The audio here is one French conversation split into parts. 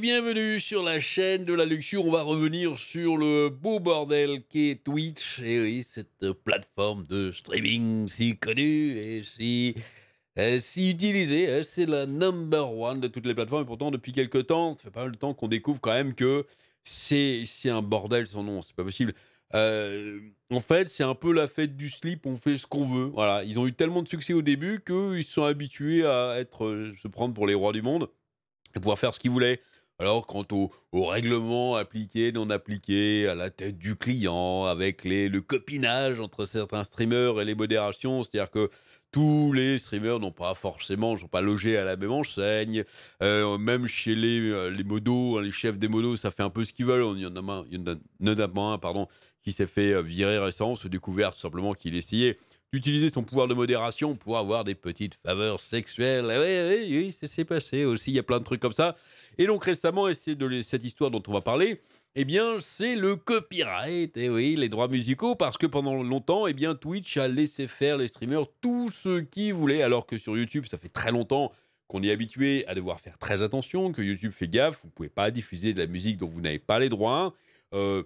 bienvenue sur la chaîne de la luxure. On va revenir sur le beau bordel qu'est Twitch, et oui, cette plateforme de streaming si connue et si, euh, si utilisée. Euh, c'est la number one de toutes les plateformes, et pourtant, depuis quelques temps, ça fait pas mal de temps qu'on découvre quand même que c'est un bordel sans nom, c'est pas possible. Euh, en fait, c'est un peu la fête du slip, on fait ce qu'on veut. Voilà, ils ont eu tellement de succès au début qu'ils se sont habitués à être, se prendre pour les rois du monde de pouvoir faire ce qu'il voulait. Alors, quant au, au, règlement appliqué, non appliqué, à la tête du client, avec les, le copinage entre certains streamers et les modérations, c'est-à-dire que tous les streamers n'ont pas forcément, sont pas logés à la même enseigne. Euh, même chez les, euh, modos, hein, les chefs des modos, ça fait un peu ce qu'ils veulent. Il y en a, un, y en a notamment un pardon, qui s'est fait euh, virer récemment, se découvert tout simplement qu'il essayait utiliser son pouvoir de modération pour avoir des petites faveurs sexuelles. Ah oui, oui, oui, s'est passé aussi, il y a plein de trucs comme ça. Et donc récemment, et de cette histoire dont on va parler, eh bien, c'est le copyright, et eh oui, les droits musicaux, parce que pendant longtemps, eh bien, Twitch a laissé faire les streamers tout ce qu'ils voulaient, alors que sur YouTube, ça fait très longtemps qu'on est habitué à devoir faire très attention, que YouTube fait gaffe, vous ne pouvez pas diffuser de la musique dont vous n'avez pas les droits. Euh,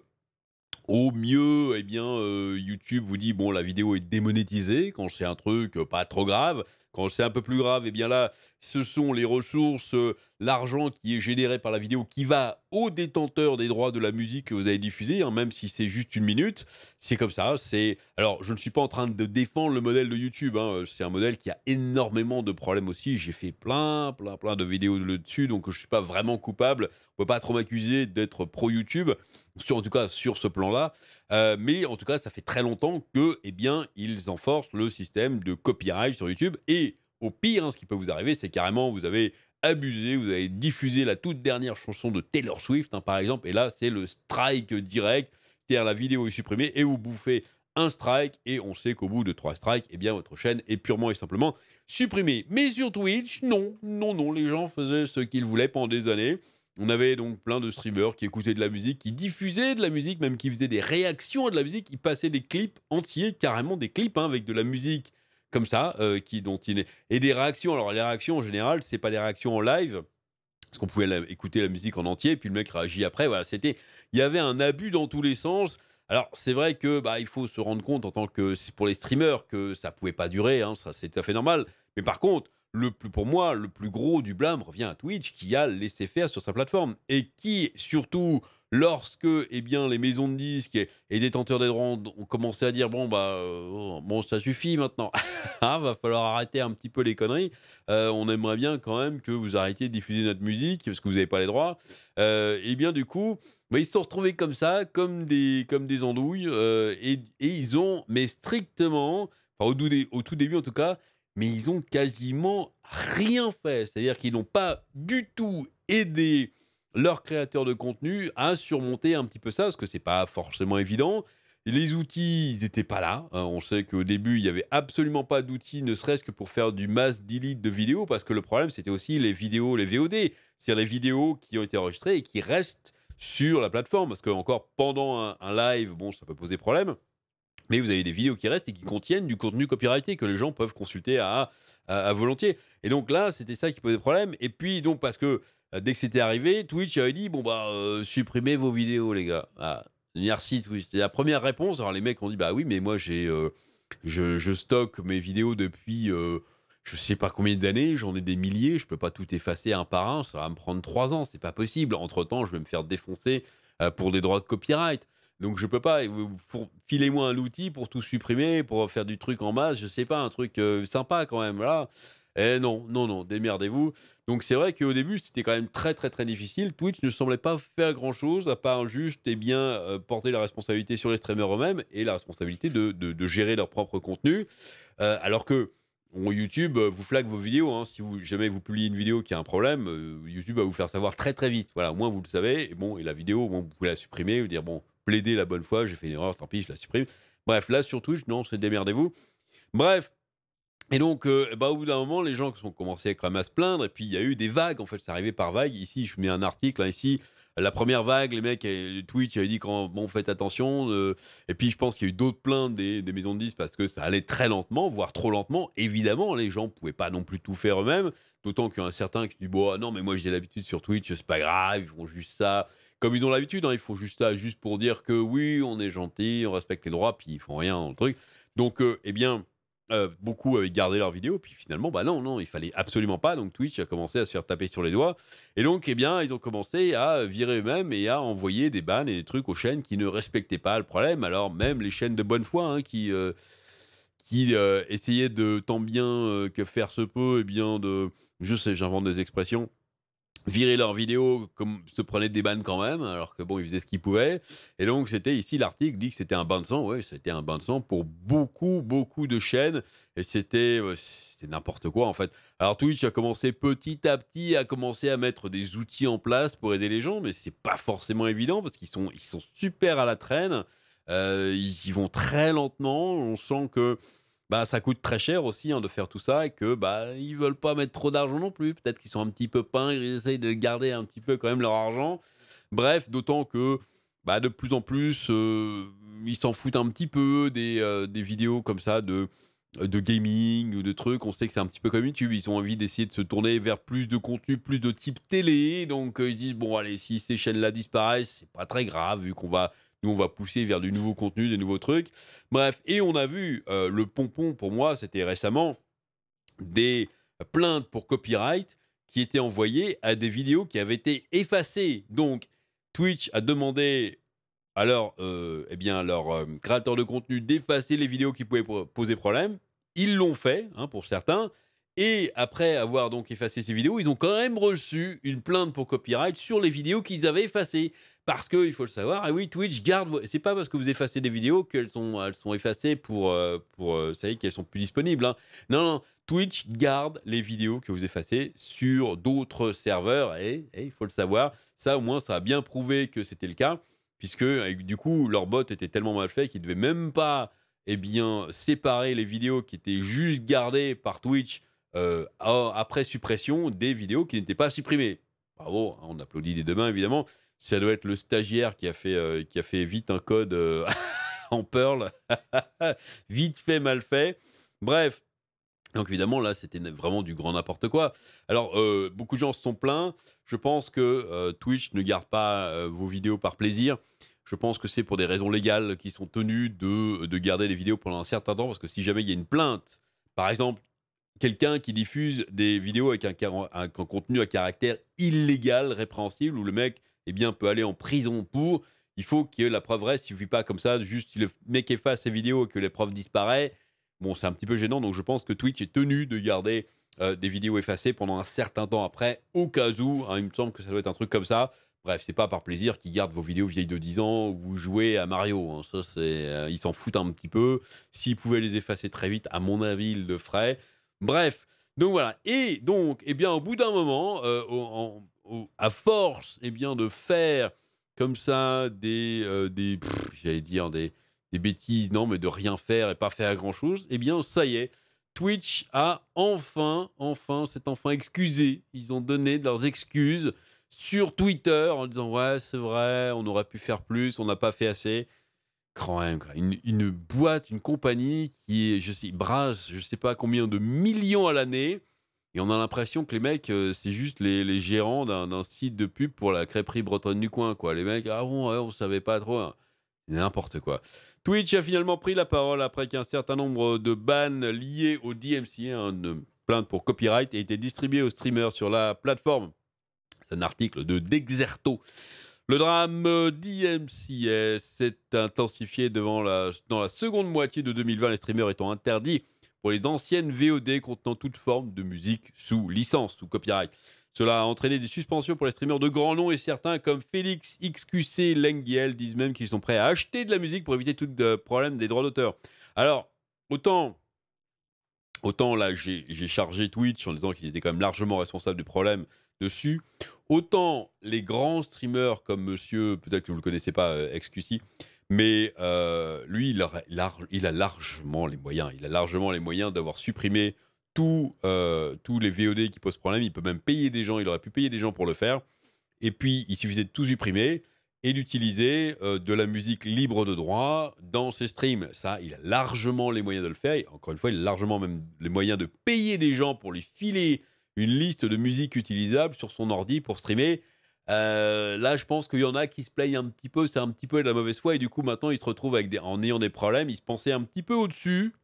au mieux, eh bien, euh, YouTube vous dit bon, la vidéo est démonétisée quand c'est un truc euh, pas trop grave c'est un peu plus grave, et eh bien là, ce sont les ressources, euh, l'argent qui est généré par la vidéo qui va au détenteur des droits de la musique que vous avez diffusé, hein, même si c'est juste une minute. C'est comme ça. C'est alors, je ne suis pas en train de défendre le modèle de YouTube. Hein, euh, c'est un modèle qui a énormément de problèmes aussi. J'ai fait plein, plein, plein de vidéos de dessus, donc je ne suis pas vraiment coupable. On peut pas trop m'accuser d'être pro YouTube, sur en tout cas sur ce plan-là. Euh, mais en tout cas, ça fait très longtemps que, eh bien, ils enforcent le système de copyright sur YouTube. Et au pire, hein, ce qui peut vous arriver, c'est carrément, vous avez abusé, vous avez diffusé la toute dernière chanson de Taylor Swift, hein, par exemple, et là, c'est le strike direct, c'est-à-dire la vidéo est supprimée et vous bouffez un strike, et on sait qu'au bout de trois strikes, eh bien, votre chaîne est purement et simplement supprimée. Mais sur Twitch, non, non, non, les gens faisaient ce qu'ils voulaient pendant des années. On avait donc plein de streamers qui écoutaient de la musique, qui diffusaient de la musique, même qui faisaient des réactions à de la musique, ils passaient des clips entiers, carrément des clips hein, avec de la musique comme ça, euh, qui dont il et des réactions. Alors les réactions en général, c'est pas des réactions en live, parce qu'on pouvait écouter la musique en entier, puis le mec réagit après. Voilà, c'était, il y avait un abus dans tous les sens. Alors c'est vrai que bah il faut se rendre compte en tant que pour les streamers que ça pouvait pas durer, hein, ça c'est tout à fait normal. Mais par contre le plus, pour moi, le plus gros du blâme revient à Twitch qui a laissé faire sur sa plateforme et qui, surtout, lorsque eh bien, les maisons de disques et, détenteurs des droits ont, commencé à dire bon, bah, euh, bon, ça suffit maintenant, ah, va falloir arrêter un petit peu les conneries, euh, on aimerait bien quand même que vous arrêtiez de diffuser notre musique parce que vous n'avez pas les droits, et euh, eh bien du coup, bah, ils se sont retrouvés comme ça, comme des, comme des andouilles, et, ils ont, mais strictement, au tout début en tout cas, mais ils ont quasiment rien fait. C'est-à-dire qu'ils n'ont pas du tout aidé leurs créateurs de contenu à surmonter un petit peu ça, parce que c'est pas forcément évident. Les outils, ils n'étaient pas là. Hein. on sait qu'au début, il n'y avait absolument pas d'outils, ne serait-ce que pour faire du mass delete de vidéos, parce que le problème, c'était aussi les vidéos, les VOD, c'est-à-dire les vidéos qui ont été enregistrées et qui restent sur la plateforme, parce que encore pendant un, un live, bon, ça peut poser problème mais vous avez des vidéos qui restent et qui contiennent du contenu copyrighté que les gens peuvent consulter à, volontiers. Et donc là, c'était ça qui posait problème. Et puis, donc, parce que euh, dès que c'était arrivé, Twitch avait dit Bon, bah, euh, supprimez vos vidéos, les gars. Ah, merci, Twitch. C'était la première réponse. Alors, les mecs ont dit Bah oui, mais moi, j'ai, euh, je, stocke mes vidéos depuis euh, je sais pas combien d'années, j'en ai des milliers, je peux pas tout effacer un par un, ça va me prendre trois ans, c'est pas possible. Entre temps, je vais me faire défoncer pour des droits de copyright. Donc je peux pas. Euh, filez-moi un outil pour tout supprimer, pour faire du truc en masse, je sais pas, un truc euh, sympa quand même. là et eh non, non, non, démerdez-vous. Donc c'est vrai qu'au début, c'était quand même très, très, très difficile. Twitch ne semblait pas faire grand-chose, à part juste et eh bien, euh, porter la responsabilité sur les streamers eux-mêmes et la responsabilité de, gérer leur propre contenu. alors que YouTube vous flague vos vidéos. Hein. Si vous, jamais vous publiez une vidéo qui a un problème, YouTube va vous faire savoir très, très vite. Voilà, au moins vous le savez. Et bon, et la vidéo, vous pouvez la supprimer, vous dire, bon, plaider la bonne fois, j'ai fait une erreur, tant pis, je la supprime. Bref, là sur Twitch, non, c'est démerdez-vous. Bref. Et donc, euh, bah, au bout d'un moment, les gens ont commencé quand même à se plaindre, et puis il y a eu des vagues, en fait, c'est arrivé par vagues, Ici, je mets un article, hein, ici, la première vague, les mecs, euh, le Twitch avait dit bon faites attention. Euh, et puis je pense qu'il y a eu d'autres plaintes des, maisons de 10 parce que ça allait très lentement, voire trop lentement. Évidemment, les gens ne pouvaient pas non plus tout faire eux-mêmes. D'autant qu'il y en qui dit bon ah non mais moi j'ai l'habitude sur Twitch, c'est pas grave, ils font juste ça comme ils ont l'habitude, hein, ils font juste ça euh, juste pour dire que oui, on est gentil, on respecte les droits, puis ils font rien dans le truc. Donc, euh, eh bien, euh, beaucoup avaient gardé leurs vidéos, puis finalement, bah non, non, il fallait absolument pas. Donc Twitch a commencé à se faire taper sur les doigts. Et donc, eh bien, ils ont commencé à virer eux-mêmes et à envoyer des bannes et des trucs aux chaînes qui ne respectaient pas le problème. Alors, même les chaînes de bonne foi hein, qui, qui essayaient de tant bien que faire se peut, eh bien, de. Je sais, j'invente des expressions virer leurs vidéos, comme se prenaient des bannes quand même, alors que bon, ils faisaient ce qu'ils pouvaient. Et donc, c'était ici l'article dit que c'était un bain de sang. Oui, c'était un bain de sang pour beaucoup, beaucoup de chaînes. Et c'était n'importe quoi en fait. Alors Twitch a commencé petit à petit à commencer à mettre des outils en place pour aider les gens, mais c'est pas forcément évident parce qu'ils sont, ils sont super à la traîne. Euh, ils y vont très lentement. On sent que bah, ça coûte très cher aussi hein, de faire tout ça et que bah ils veulent pas mettre trop d'argent non plus. Peut-être qu'ils sont un petit peu peints, ils essayent de garder un petit peu quand même leur argent. Bref, d'autant que bah, de plus en plus euh, ils s'en foutent un petit peu des, euh, des vidéos comme ça de de gaming ou de trucs. On sait que c'est un petit peu comme YouTube. Ils ont envie d'essayer de se tourner vers plus de contenu, plus de type télé. Donc euh, ils disent bon allez, si ces chaînes-là disparaissent, c'est pas très grave vu qu'on va nous, on va pousser vers du nouveau contenu, des nouveaux trucs. Bref, et on a vu euh, le pompon pour moi, c'était récemment des plaintes pour copyright qui étaient envoyées à des vidéos qui avaient été effacées. Donc, Twitch a demandé à leur, euh, eh bien, leur euh, créateur de contenu d'effacer les vidéos qui pouvaient poser problème. Ils l'ont fait, hein, pour certains. Et après avoir donc effacé ces vidéos, ils ont quand même reçu une plainte pour copyright sur les vidéos qu'ils avaient effacées. Parce qu'il faut le savoir, et ah oui, Twitch garde. C'est pas parce que vous effacez des vidéos qu'elles sont, elles sont effacées pour. Euh, pour euh, ça y est, qu'elles sont plus disponibles. Hein. Non, non, Twitch garde les vidéos que vous effacez sur d'autres serveurs. Et, il faut le savoir, ça au moins, ça a bien prouvé que c'était le cas. Puisque, du coup, leur bot était tellement mal fait qu'ils ne devaient même pas eh bien, séparer les vidéos qui étaient juste gardées par Twitch euh, après suppression des vidéos qui n'étaient pas supprimées. Bravo, hein, on applaudit des deux mains évidemment ça doit être le stagiaire qui a fait, euh, qui a fait vite un code euh, en Perl, vite fait, mal fait. Bref. Donc évidemment, là, c'était vraiment du grand n'importe quoi. Alors, euh, beaucoup de gens se sont plaints. Je pense que Twitch ne garde pas vos vidéos par plaisir. Je pense que c'est pour des raisons légales qui sont tenues de, garder les vidéos pendant un certain temps, parce que si jamais il y a une plainte, par exemple, quelqu'un qui diffuse des vidéos avec un, contenu à caractère illégal, répréhensible, ou le mec eh bien, peut aller en prison pour. Il faut que la preuve reste. Il ne suffit pas comme ça, juste le mec efface ses vidéos et que les preuves disparaissent. Bon, c'est un petit peu gênant. Donc, je pense que Twitch est tenu de garder euh, des vidéos effacées pendant un certain temps après, au cas où. Hein, il me semble que ça doit être un truc comme ça. Bref, c'est pas par plaisir qu'ils gardent vos vidéos vieilles de 10 ans ou vous jouez à Mario. Hein. Ça, c'est, euh, ils s'en foutent un petit peu. S'ils pouvaient les effacer très vite, à mon avis, ils le feraient. Bref, donc voilà. Et donc, eh bien, au bout d'un moment, euh, à force eh bien, de faire comme ça des, euh, j'allais dire des, bêtises, non, mais de rien faire et pas faire grand-chose, et eh bien, ça y est, Twitch a enfin, enfin, s'est enfin excusé. Ils ont donné leurs excuses sur Twitter en disant ouais, c'est vrai, on aurait pu faire plus, on n'a pas fait assez. Quand même, une, boîte, une compagnie qui, je sais, brasse, je ne sais pas combien de millions à l'année. Et on a l'impression que les mecs, euh, c'est juste les, les gérants d'un site de pub pour la crêperie bretonne du coin, quoi. Les mecs, ah bon, on savait pas trop. Hein. N'importe quoi. Twitch a finalement pris la parole après qu'un certain nombre de bans liés au DMCA, hein, une plainte pour copyright, aient été distribué aux streamers sur la plateforme. C'est un article de Dexerto. Le drame euh, DMCA s'est intensifié devant la, dans la seconde moitié de 2020, les streamers étant interdits pour les anciennes VOD contenant toute forme de musique sous licence, ou copyright. Cela a entraîné des suspensions pour les streamers de grands noms et certains comme Félix, XQC, Lengiel disent même qu'ils sont prêts à acheter de la musique pour éviter tout euh, problème des droits d'auteur. Alors, autant, autant là j'ai chargé Twitch en disant qu'ils étaient quand même largement responsables du problème dessus, autant les grands streamers comme monsieur, peut-être que vous ne le connaissez pas, euh, XQC, mais euh, lui, il a, largement les moyens. Il a largement les moyens d'avoir supprimé euh, tous les VOD qui posent problème. Il peut même payer des gens. Il aurait pu payer des gens pour le faire. Et puis, il suffisait de tout supprimer et d'utiliser euh, de la musique libre de droit dans ses streams. Ça, il a largement les moyens de le faire. encore une fois, il a largement même les moyens de payer des gens pour lui filer une liste de musique utilisable sur son ordi pour streamer. Euh, là, je pense qu'il y en a qui se plaignent un petit peu, c'est un petit peu de la mauvaise foi, et du coup, maintenant, ils se retrouvent avec en ayant des problèmes, ils se pensaient un petit peu au-dessus,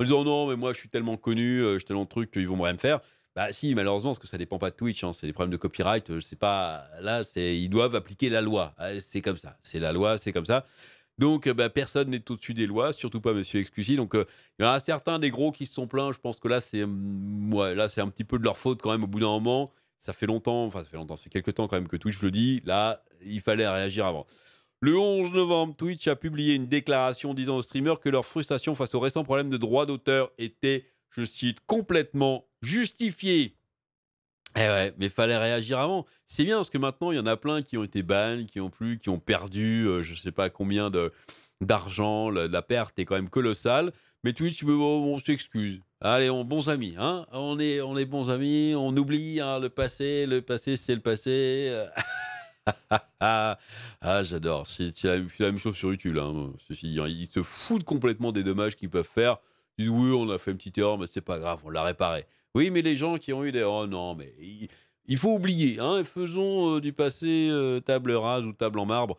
en disant non, mais moi, je suis tellement connu, euh, je tellement de trucs qu'ils vont rien me faire. Bah si, malheureusement, parce que ça dépend pas de Twitch, hein, c'est des problèmes de copyright, je euh, sais pas... Là, ils doivent appliquer la loi, c'est comme ça, c'est la loi, c'est comme ça. Donc, bah, personne n'est au-dessus des lois, surtout pas Monsieur Exclusi. Donc, il y en a certains des gros qui se sont plaints. Je pense que là, c'est hum, ouais, là, c'est un petit peu de leur faute quand même au bout d'un moment. Ça fait longtemps, enfin ça fait longtemps, ça fait quelques temps quand même que Twitch le dit. Là, il fallait réagir avant. Le 11 novembre, Twitch a publié une déclaration disant aux streamers que leur frustration face aux récents problèmes de droits d'auteur était, je cite, complètement justifiée. Eh ouais, mais fallait réagir avant. C'est bien parce que maintenant, il y en a plein qui ont été bannis, qui ont plus, qui ont perdu, euh, je ne sais pas combien d'argent, la, perte est quand même colossale. Mais Twitch, tu on s'excuse. Allez, on bons amis, hein on est, on est bons amis, on oublie hein, le passé, le passé c'est le passé. ah, j'adore, c'est la, même chose sur YouTube, hein, ceci dit. Hein, ils se foutent complètement des dommages qu'ils peuvent faire. Ils disent, oui, on a fait une petite erreur, mais c'est pas grave, on l'a réparé. Oui, mais les gens qui ont eu des... Oh non, mais... Il, faut oublier, hein. faisons euh, du passé euh, table rase ou table en marbre.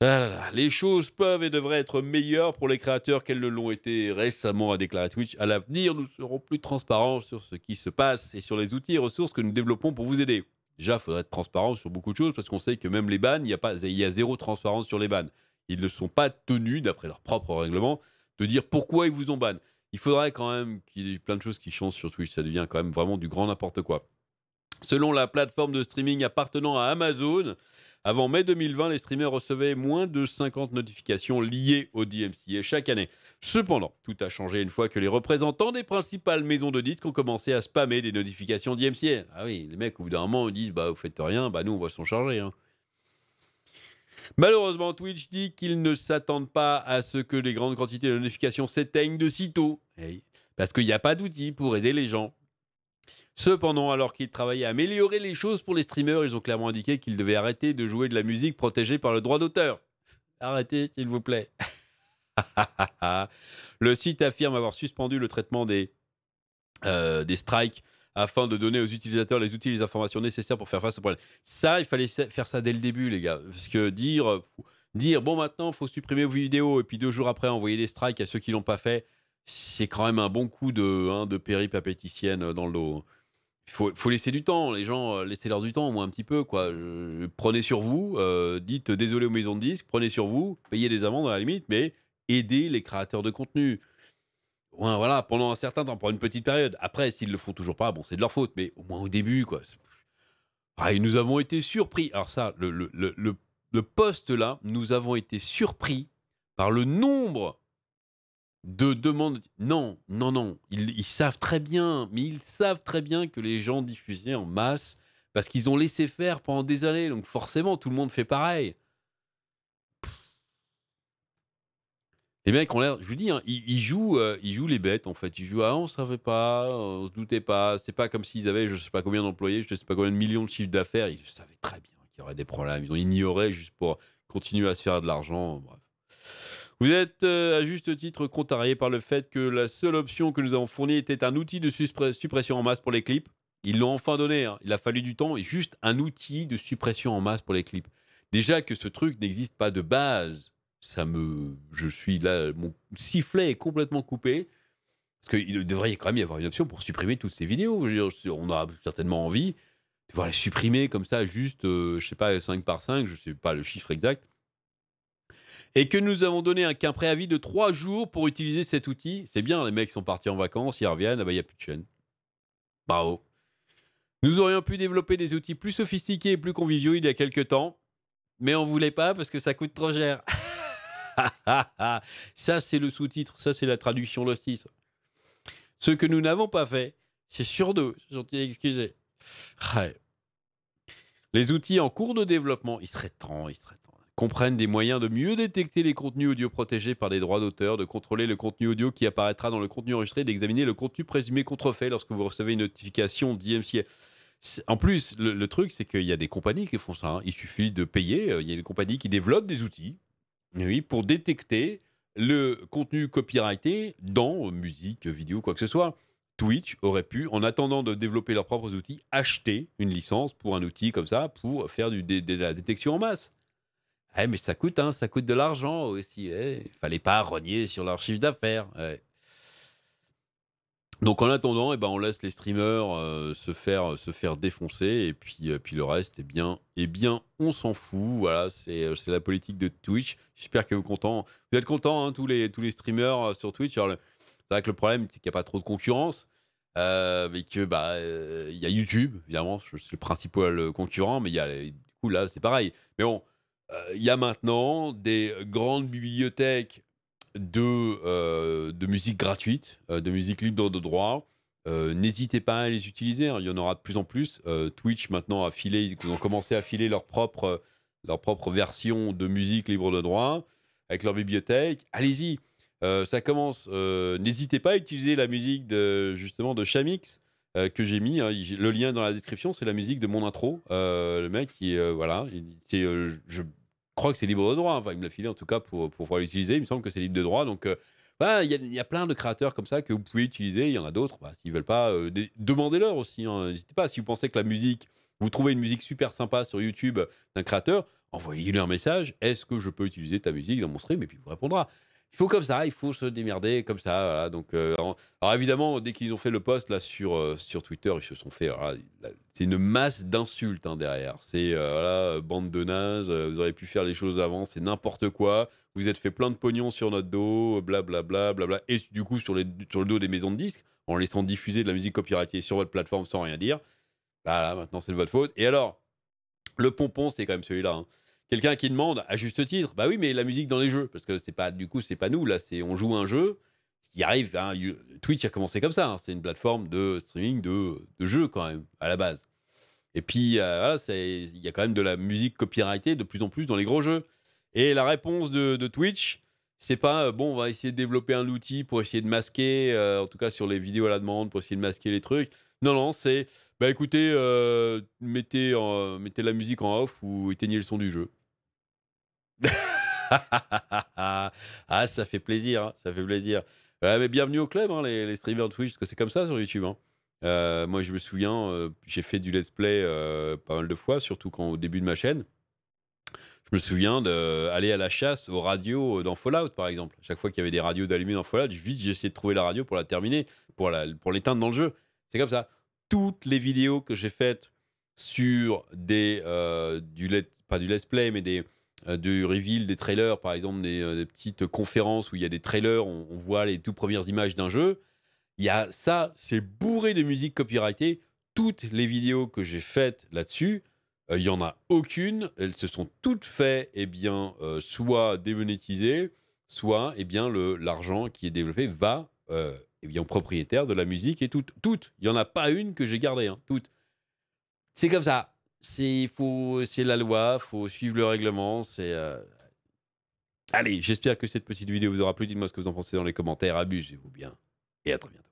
Ah les choses peuvent et devraient être meilleures pour les créateurs qu'elles ne l'ont été récemment, a déclaré Twitch. À l'avenir, nous serons plus transparents sur ce qui se passe et sur les outils et ressources que nous développons pour vous aider. Déjà, il faudrait être transparent sur beaucoup de choses parce qu'on sait que même les bans, il y, a y a zéro transparence sur les bans. Ils ne sont pas tenus, d'après leur propre règlement, de dire pourquoi ils vous ont banné. Il faudrait quand même qu'il y ait plein de choses qui changent sur Twitch. Ça devient quand même vraiment du grand n'importe quoi. Selon la plateforme de streaming appartenant à Amazon, avant mai 2020, les streamers recevaient moins de 50 notifications liées au DMCA chaque année. Cependant, tout a changé une fois que les représentants des principales maisons de disques ont commencé à spammer des notifications DMCA. Ah oui, les mecs, au bout d'un moment, ils disent Bah, vous faites rien, bah, nous, on va s'en charger. Hein. Malheureusement, Twitch dit qu'ils ne s'attendent pas à ce que les grandes quantités de notifications s'éteignent de sitôt. Eh parce qu'il n'y a pas d'outils pour aider les gens. Cependant, alors qu'ils travaillaient à améliorer les choses pour les streamers, ils ont clairement indiqué qu'ils devaient arrêter de jouer de la musique protégée par le droit d'auteur. Arrêtez, s'il vous plaît. le site affirme avoir suspendu le traitement des, euh, des strikes afin de donner aux utilisateurs les outils et les informations nécessaires pour faire face au problème. Ça, il fallait faire ça dès le début, les gars. Parce que dire, euh, dire bon, maintenant, il faut supprimer vos vidéos et puis deux jours après, envoyer des strikes à ceux qui ne l'ont pas fait, c'est quand même un bon coup de, hein, de péripapéticienne euh, dans le dos. Hein. Il faut, laisser du temps, les gens, euh, laissez-leur du temps au moins un petit peu. quoi. prenez sur vous, euh, dites désolé aux maisons de disques, prenez sur vous, payez des amendes à la limite, mais aidez les créateurs de contenu. voilà, pendant un certain temps, pendant une petite période. Après, s'ils le font toujours pas, bon, c'est de leur faute, mais au moins au début, quoi. Ah, nous avons été surpris. Alors ça, le, le poste là, nous avons été surpris par le nombre de demande. Non, non, non. Ils, savent très bien, mais ils savent très bien que les gens diffusaient en masse parce qu'ils ont laissé faire pendant des années. Donc forcément, tout le monde fait pareil. Les mecs ont l'air, je vous dis, hein, euh, ils, jouent, les bêtes en fait. Ils jouent ah on savait pas, on se doutait pas. C'est pas comme s'ils avaient, je sais pas combien d'employés, je ne sais pas combien de millions de chiffres d'affaires. Ils savaient très bien qu'il y aurait des problèmes. Ils ont ignoré juste pour continuer à se faire de l'argent. Bref. Vous êtes euh, à juste titre contrarié par le fait que la seule option que nous avons fournie était un outil de suppression en masse pour les clips. Ils l'ont enfin donné. Hein. Il a fallu du temps et juste un outil de suppression en masse pour les clips. Déjà que ce truc n'existe pas de base, ça me, je suis là, mon sifflet est complètement coupé. Parce qu'il devrait quand même y avoir une option pour supprimer toutes ces vidéos. on a certainement envie de voir les supprimer comme ça, juste, euh, je sais pas, 5 par 5, je sais pas le chiffre exact et que nous avons donné un, qu'un préavis de trois jours pour utiliser cet outil, c'est bien, les mecs sont partis en vacances, ils reviennent, il n'y a plus de chaîne. Bravo. Nous aurions pu développer des outils plus sophistiqués et plus conviviaux il y a quelques temps, mais on voulait pas parce que ça coûte trop cher. ça, c'est le sous-titre, ça, c'est la traduction l'hostis. Ce que nous n'avons pas fait, c'est sur deux, gentil excusez. Les outils en cours de développement, il serait temps, il serait temps comprennent des moyens de mieux détecter les contenus audio protégés par les droits d'auteur, de contrôler le contenu audio qui apparaîtra dans le contenu enregistré, d'examiner le contenu présumé contrefait lorsque vous recevez une notification DMCA. En plus, le, truc, c'est qu'il y a des compagnies qui font ça. Hein. Il suffit de payer. Euh, il y a des compagnies qui développent des outils oui, pour détecter le contenu copyrighté dans musique, vidéo, quoi que ce soit. Twitch aurait pu, en attendant de développer leurs propres outils, acheter une licence pour un outil comme ça pour faire du, de la détection en masse. Eh, mais ça coûte, hein, ça coûte de l'argent aussi. Eh. Il ne fallait pas rogner sur leur chiffre d'affaires. Eh. Donc en attendant, eh ben, on laisse les streamers euh, se, faire, se faire défoncer et puis, euh, puis le reste, eh bien, eh bien on s'en fout. Voilà, c'est euh, la politique de Twitch. J'espère que vous, content. vous êtes contents, hein, tous, les, tous les streamers sur Twitch. c'est vrai que le problème, c'est qu'il n'y a pas trop de concurrence. mais que bah il y a YouTube évidemment c'est le principal concurrent mais il y a du coup là c'est pareil mais bon euh, il y a maintenant des grandes bibliothèques de, euh, de musique gratuite, euh, de musique libre de droit. n'hésitez pas à les utiliser. Hein. Il y en aura de plus en plus. Twitch maintenant a filé, ils ont commencé à filer leur propre, leur propre version de musique libre de droit avec leur bibliothèque. Allez-y, ça commence. n'hésitez pas à utiliser la musique de justement de Chamix que j'ai mis. Hein. Le lien dans la description, c'est la musique de mon intro. le mec, voilà, c'est, je, crois que c'est libre de droit. Enfin, il me l'a filé en tout cas pour, pouvoir l'utiliser. Il me semble que c'est libre de droit. Donc, euh, bah, il y, y, a plein de créateurs comme ça que vous pouvez utiliser. Il y en a d'autres. Bah, S'ils veulent pas, euh, demandez-leur aussi. Hein. N'hésitez pas. Si vous pensez que la musique, vous trouvez une musique super sympa sur YouTube d'un créateur, envoyez-lui un message. Est-ce que je peux utiliser ta musique dans mon stream Et puis il vous répondra il faut comme ça, il faut se démerder comme ça. Donc, euh, alors évidemment, dès qu'ils ont fait le post là sur, euh, sur Twitter, ils se sont fait. C'est une masse d'insultes hein, derrière. C'est euh, bande de nazes, vous auriez pu faire les choses avant, c'est n'importe quoi. Vous êtes fait plein de pognon sur notre dos, blablabla, blabla, et du coup sur, les, sur le dos des maisons de disques, en laissant diffuser de la musique copyrightée sur votre plateforme sans rien dire. Voilà, bah, maintenant c'est de votre faute. Et alors, le pompon, c'est quand même celui-là. Hein. Quelqu'un qui demande, à juste titre, bah oui, mais la musique dans les jeux, parce que c'est pas, du coup, c'est pas nous, là, c'est on joue un jeu, il arrive, hein, Twitch a commencé comme ça, hein, c'est une plateforme de streaming de, de jeux quand même, à la base. Et puis, euh, il y a quand même de la musique copyrightée de plus en plus dans les gros jeux. Et la réponse de, Twitch, c'est pas euh, bon, on va essayer de développer un outil pour essayer de masquer, euh, en tout cas sur les vidéos à la demande, pour essayer de masquer les trucs. Non, non, c'est bah écoutez, mettez, mettez la musique en off ou éteignez le son du jeu. ah, ça fait plaisir, hein, ça fait plaisir. mais bienvenue au club, hein, les, les, streamers Twitch, parce que c'est comme ça sur YouTube. Hein. Euh, moi, je me souviens, euh, j'ai fait du let's play euh, pas mal de fois, surtout quand, au début de ma chaîne. Je me souviens d'aller à la chasse aux radios dans Fallout, par exemple. Chaque fois qu'il y avait des radios d'allumer dans Fallout, vite, j'essayais de trouver la radio pour la terminer, pour l'éteindre pour dans le jeu. C'est comme ça. Toutes les vidéos que j'ai faites sur des, du let, pas du let's play, mais des, euh, du reveal des trailers, par exemple euh, des, petites conférences où il y a des trailers, on, voit les toutes premières images d'un jeu. Il y a ça, c'est bourré de musique copyrightée. Toutes les vidéos que j'ai faites là-dessus, euh, il n'y en a aucune. Elles se sont toutes faites, eh bien, soit démonétisées, soit eh bien, l'argent qui est développé va eh bien, au propriétaire de la musique et toutes. Toutes. Il n'y en a pas une que j'ai gardée. Hein, toutes. C'est comme ça c'est faut, la loi, faut suivre le règlement. C'est euh, allez, j'espère que cette petite vidéo vous aura plu. Dites-moi ce que vous en pensez dans les commentaires. Abusez-vous bien et à très bientôt.